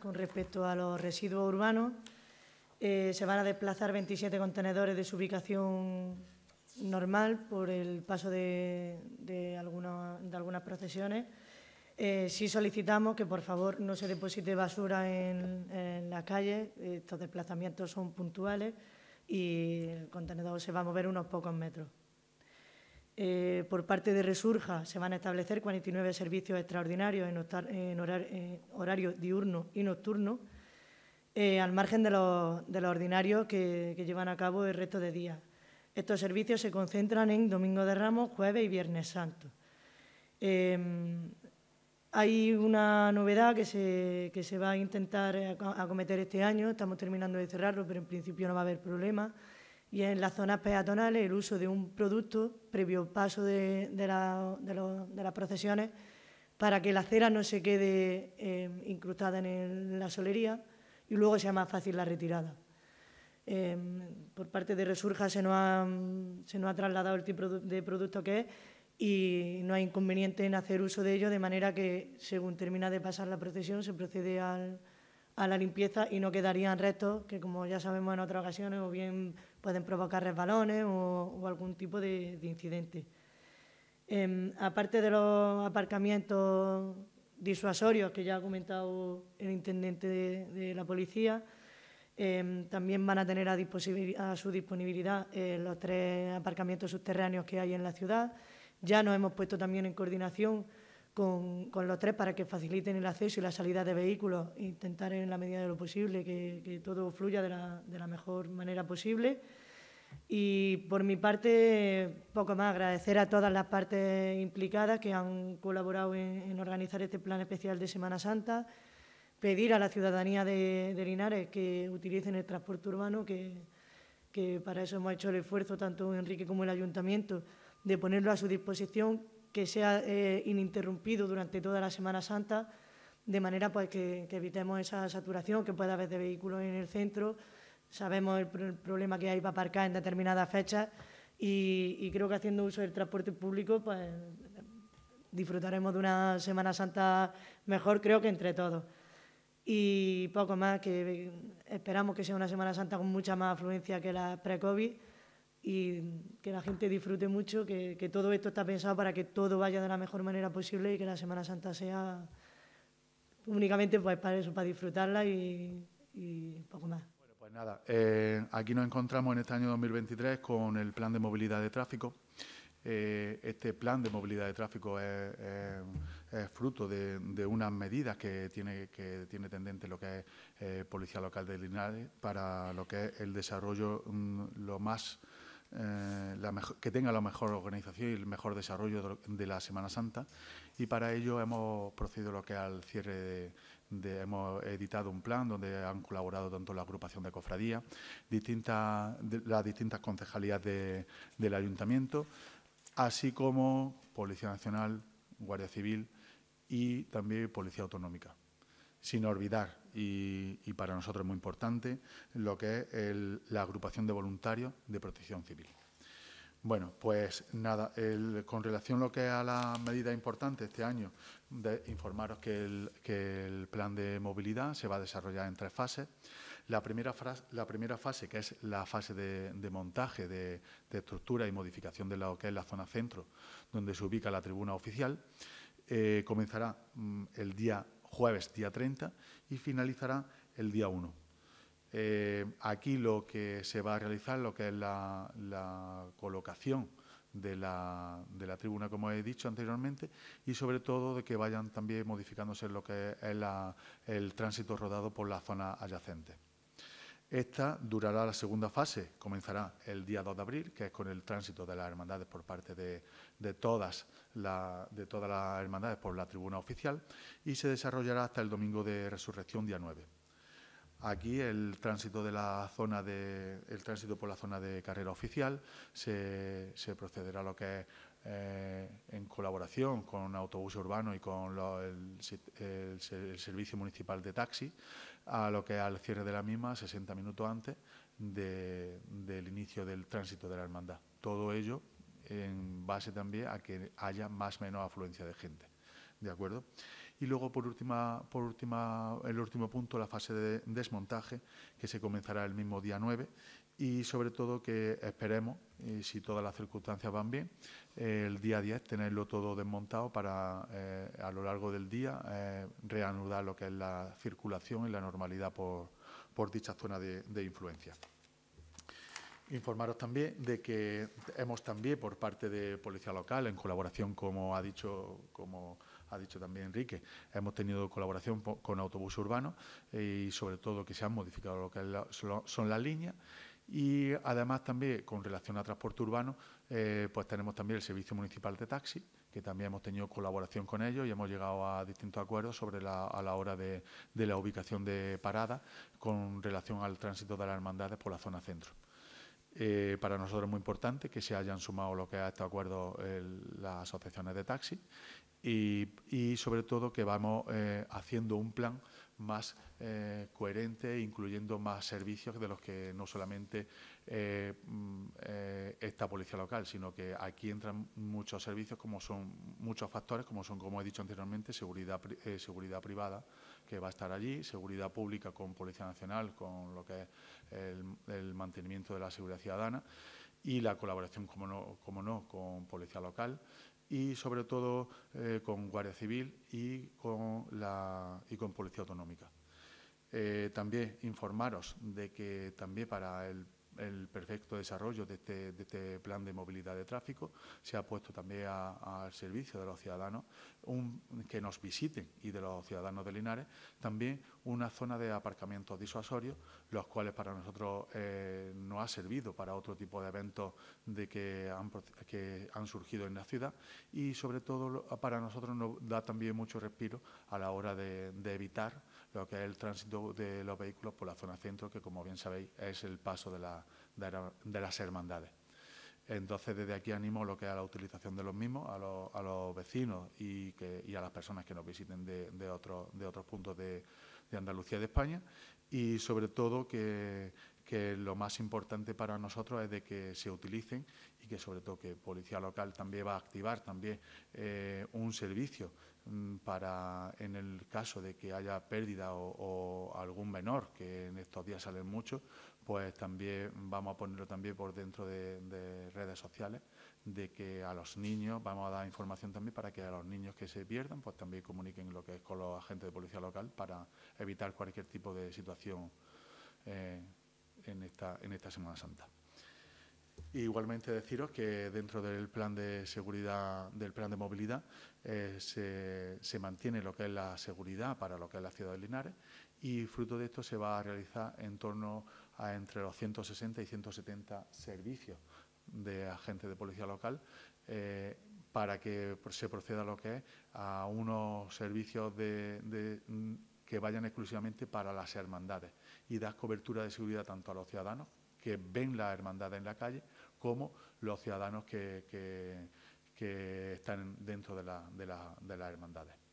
con respecto a los residuos urbanos. Eh, se van a desplazar 27 contenedores de su ubicación normal por el paso de, algunas procesiones. Eh, sí solicitamos que, por favor, no se deposite basura en, en las calles. Estos desplazamientos son puntuales y el contenedor se va a mover unos pocos metros. Eh, por parte de Resurja se van a establecer 49 servicios extraordinarios en, horario diurno y nocturno, eh, al margen de los, ordinarios que, llevan a cabo el resto de días. Estos servicios se concentran en Domingo de Ramos, jueves y Viernes Santo. Em, hay una novedad que se va a intentar acometer este año, estamos terminando de cerrarlo, pero en principio no va a haber problema y en las zonas peatonales el uso de un producto previo paso de, las procesiones para que la cera no se quede eh, incrustada en, la solería y luego sea más fácil la retirada. Em, por parte de Resurja se nos, ha, trasladado el tipo de producto que es y no hay inconveniente en hacer uso de ello, de manera que según termina de pasar la procesión se procede a la limpieza y no quedarían restos que, como ya sabemos en otras ocasiones, o bien pueden provocar resbalones o, algún tipo de, incidente. Em, aparte de los aparcamientos disuasorios que ya ha comentado el intendente de, la policía, em, también van a tener a, su disponibilidad eh, los tres aparcamientos subterráneos que hay en la ciudad. Ya nos hemos puesto también en coordinación con, los tres para que faciliten el acceso y la salida de vehículos, intentar en la medida de lo posible que, todo fluya de la, mejor manera posible. Y por mi parte, poco más, agradecer a todas las partes implicadas que han colaborado en, organizar este plan especial de Semana Santa, pedir a la ciudadanía de, Linares que utilicen el transporte urbano, que, que, para eso hemos hecho el esfuerzo, tanto Enrique como el ayuntamiento, de ponerlo a su disposición que sea eh, ininterrumpido durante toda la Semana Santa, de manera pues, que, evitemos esa saturación que pueda haber de vehículos en el centro. Sabemos el, problema que hay para aparcar en determinadas fechas y, creo que haciendo uso del transporte público pues, disfrutaremos de una Semana Santa mejor, creo que entre todos. Y poco más, que esperamos que sea una Semana Santa con mucha más afluencia que la pre-COVID y que la gente disfrute mucho, que, todo esto está pensado para que todo vaya de la mejor manera posible y que la Semana Santa sea únicamente pues, para eso, para disfrutarla y, poco más. Bueno, pues nada, eh, aquí nos encontramos en este año 2023 con el Plan de Movilidad de Tráfico. Eh, este plan de movilidad de tráfico es, fruto de, unas medidas que tiene, que tiene tendente lo que es eh, Policía Local de Linares para lo que es el desarrollo mm, lo más eh, que tenga la mejor organización y el mejor desarrollo de, la Semana Santa. Y para ello hemos procedido lo que al cierre de, hemos editado un plan donde han colaborado tanto la agrupación de cofradía, las distintas concejalías del ayuntamiento, así como Policía Nacional, Guardia Civil y también Policía Autonómica. Sin olvidar y, para nosotros es muy importante, lo que es la agrupación de voluntarios de protección civil. Bueno, pues nada, con relación a lo que es a la medida importante este año, informaros que el, plan de movilidad se va a desarrollar en tres fases. La primera, fase, que es la fase de, montaje de, estructura y modificación de lo que es la zona centro, donde se ubica la tribuna oficial, eh, comenzará mm, el día jueves día 30 y finalizará el día 1. Eh, aquí lo que se va a realizar, lo que es la, colocación de la, tribuna, como he dicho anteriormente, y sobre todo de que vayan también modificándose lo que es el tránsito rodado por la zona adyacente. Esta durará la segunda fase, comenzará el día 2 de abril, que es con el tránsito de las hermandades por parte de, todas, de todas las hermandades por la tribuna oficial y se desarrollará hasta el domingo de resurrección, día 9. Aquí el tránsito, de la zona de, el tránsito por la zona de carrera oficial se, se procederá a lo que es eh, en colaboración con Autobús Urbano y con el, Servicio Municipal de Taxi, a lo que al cierre de la misma, 60 minutos antes del inicio del tránsito de la hermandad. Todo ello en base también a que haya más o menos afluencia de gente. ¿De acuerdo? Y luego, por, última, por última, el último punto, la fase de desmontaje, que se comenzará el mismo día 9 y sobre todo que esperemos, y si todas las circunstancias van bien, el día 10 tenerlo todo desmontado para eh, a lo largo del día eh, reanudar lo que es la circulación y la normalidad por, por dicha zona de influencia informaros también de que hemos también por parte de Policía Local, en colaboración, como ha dicho, como ha dicho también Enrique, hemos tenido colaboración con autobús urbano y sobre todo que se han modificado lo que son las líneas. Y además también con relación a transporte urbano, eh, pues tenemos también el Servicio Municipal de Taxi, que también hemos tenido colaboración con ellos y hemos llegado a distintos acuerdos sobre la, a la hora de, la ubicación de parada con relación al tránsito de las hermandades por la zona centro. Eh, para nosotros es muy importante que se hayan sumado lo que ha este acuerdo las asociaciones de taxi y, sobre todo que vamos eh, haciendo un plan más eh, coherente, incluyendo más servicios de los que no solamente eh, mm, eh, esta policía local, sino que aquí entran muchos servicios, como son muchos factores, como son, como he dicho anteriormente, seguridad, eh, seguridad privada, que va a estar allí, seguridad pública con Policía Nacional, con lo que es el, mantenimiento de la seguridad ciudadana y la colaboración, como no, como no con Policía Local y, sobre todo, con Guardia Civil y con, y con Policía Autonómica. también informaros de que también para el el perfecto desarrollo este, de este, plan de movilidad de tráfico, se ha puesto también al servicio de los ciudadanos un, que nos visiten y de los ciudadanos de Linares, también una zona de aparcamientos disuasorios, los cuales para nosotros eh, no ha servido para otro tipo de eventos de que, han, que han surgido en la ciudad y sobre todo para nosotros nos da también mucho respiro a la hora de evitar lo que es el tránsito de los vehículos por la zona centro, que como bien sabéis es el paso de la de, las hermandades. Entonces, desde aquí animo lo que es a la utilización de los mismos, a, los vecinos y, a las personas que nos visiten de, otros puntos de, Andalucía y de España. Y sobre todo que, lo más importante para nosotros es de que se utilicen y que sobre todo que Policía Local también va a activar también eh, un servicio Mm, para en el caso de que haya pérdida o, algún menor, que en estos días salen mucho, pues también vamos a ponerlo también por dentro de, redes sociales, de que a los niños, vamos a dar información también para que a los niños que se pierdan, pues también comuniquen lo que es con los agentes de policía local para evitar cualquier tipo de situación eh, en, esta, en esta Semana Santa. Igualmente deciros que dentro del plan de seguridad, del plan de movilidad, eh, se, mantiene lo que es la seguridad para lo que es la ciudad de Linares y fruto de esto se va a realizar en torno a entre los 160 y 170 servicios de agentes de policía local eh, para que se proceda a lo que es a unos servicios que vayan exclusivamente para las hermandades y dar cobertura de seguridad tanto a los ciudadanos que ven la hermandad en la calle, como los ciudadanos que, están dentro de, la, de, de las hermandades.